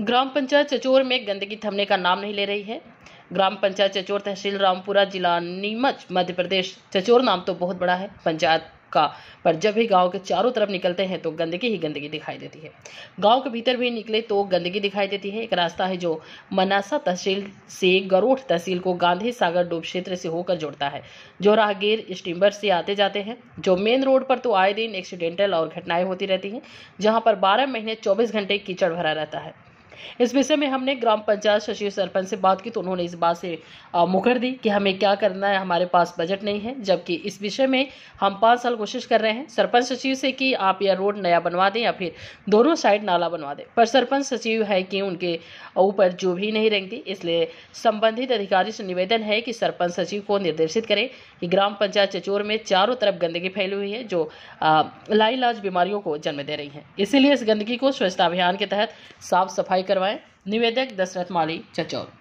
ग्राम पंचायत चचोर में गंदगी थमने का नाम नहीं ले रही है ग्राम पंचायत चचोर तहसील रामपुरा जिला नीमच मध्य प्रदेश चचोर नाम तो बहुत बड़ा है पंचायत का पर जब भी गांव के चारों तरफ निकलते हैं तो गंदगी ही गंदगी दिखाई देती है गांव के भीतर भी निकले तो गंदगी दिखाई देती है एक रास्ता है जो मनासा तहसील से गरोठ तहसील को गांधी सागर डूब क्षेत्र से होकर जोड़ता है जो राहगीर स्टीमर से आते जाते हैं जो मेन रोड पर तो आए दिन एक्सीडेंटल और घटनाएं होती रहती हैं जहाँ पर बारह महीने चौबीस घंटे कीचड़ भरा रहता है इस विषय में हमने ग्राम पंचायत सचिव सरपंच से बात की तो उन्होंने इस बात से मुखर दी कि हमें क्या करना है हमारे पास बजट नहीं है जबकि इस विषय में हम पाँच साल कोशिश कर रहे हैं सरपंच सचिव से कि आप यह रोड नया बनवा दें या फिर दोनों साइड नाला बनवा दें पर सरपंच सचिव है कि उनके ऊपर जो भी नहीं रेंगती इसलिए संबंधित अधिकारी से निवेदन है कि सरपंच सचिव को निर्देशित करें कि ग्राम पंचायत चचोर में चारों तरफ गंदगी फैली हुई है जो लाइलाज बीमारियों को जन्म दे रही है इसीलिए इस गंदगी को स्वच्छता अभियान के तहत साफ सफाई करवाएं निवेदक दशरथ माली चचौर